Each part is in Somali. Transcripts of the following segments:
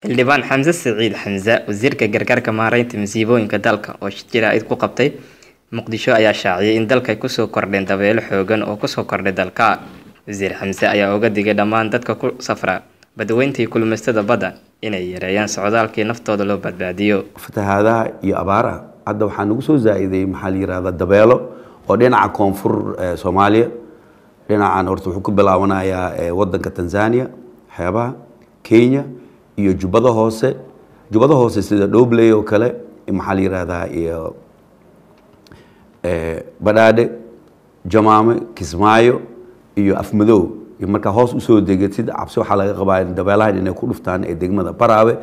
xildhibaan xamse siciid xamse wasiirka gargaarka maareynta masiibooyinka dalka oo shir jiraa-id ku qabtay muqdisho ayaa shaaciyay in dalka kusoo kordheen dabeelo xoogan oo kusoo kordhay dalka wasiir xamse ayaa uga digay dhammaan dadka ku safra badweyntii kulmaystada badda inay yareeyaan socdaalkii naftooda loo badbaadiyo fatahaadaha iyo abaaraha hadda waxaa nagu soo zaa maxaa la dabeelo oo dhinaca koonfur eh, soomaaliya dhinacan horta wuxuu ka bilaabanayaa eh, wadanka tanzania xeebaha kenya iyo jubbada hoose jubbada hoose sida dhobley oo kale maxaa la yihahdaa iyo badhaadhe jamaame kismaayo iyo afmadow markaa hoos usoo degatid cabsi waxaa laga qabaa dabeelahan inay ku dhuftaan ee degmada baraabe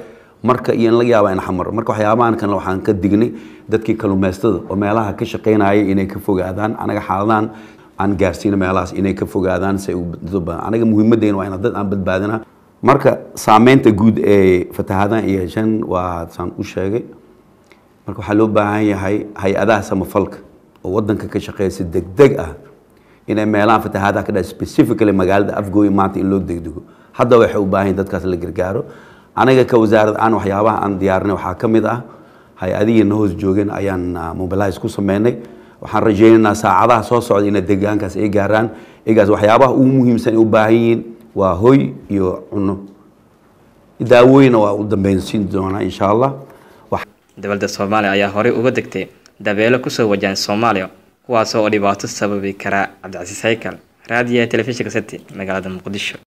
marka iyo in laga yaaba in xamar marka waxyaabahan kale waxaan ka dignay dadkii kalumaystada oo meelaha ka shaqaynaya inay ka fogaadaan anaga xaaladaan aan gaarsiina meelahaas inay ka fogaadaan si aniga muhiimadeyna waa ina dad aan badbaadina marka saameynta guud ee fatahaadahan iyo heshan waa saan u sheegay marka waxaa loo baahan yahay hay-adaha samafalka oo wadanka ka shaqeeya si degdeg ah inay meelaha fatahaadaha ka dhaa specifically magaalada afgooy maanta in loo degdego hadda waxay u baahan yahin dadkaas la gargaaro aniga ka wasaarad aan waxyaabaha aan diyaarinay waxaa ka mid ah hay-adihii hoos joogeen ayaan ah, mobilize ku sameynay waxaan rajaynaynaa saacadaha soo socda inay deegaankaas ay gaaraan egaas waxyaabaha ugu muhiimsan ay u baahan yihiin waa hoy iyo cunno daawooyina waa u dambeynsiin doonaa insha allah dowladda soomaaliya ayaa horey uga degtay dabeelo kusoo wajahan soomaaliya kuwaasoo dhibaato sababi karaa cabdicasiis haykal raadiya telefishinka city magaalada muqdisho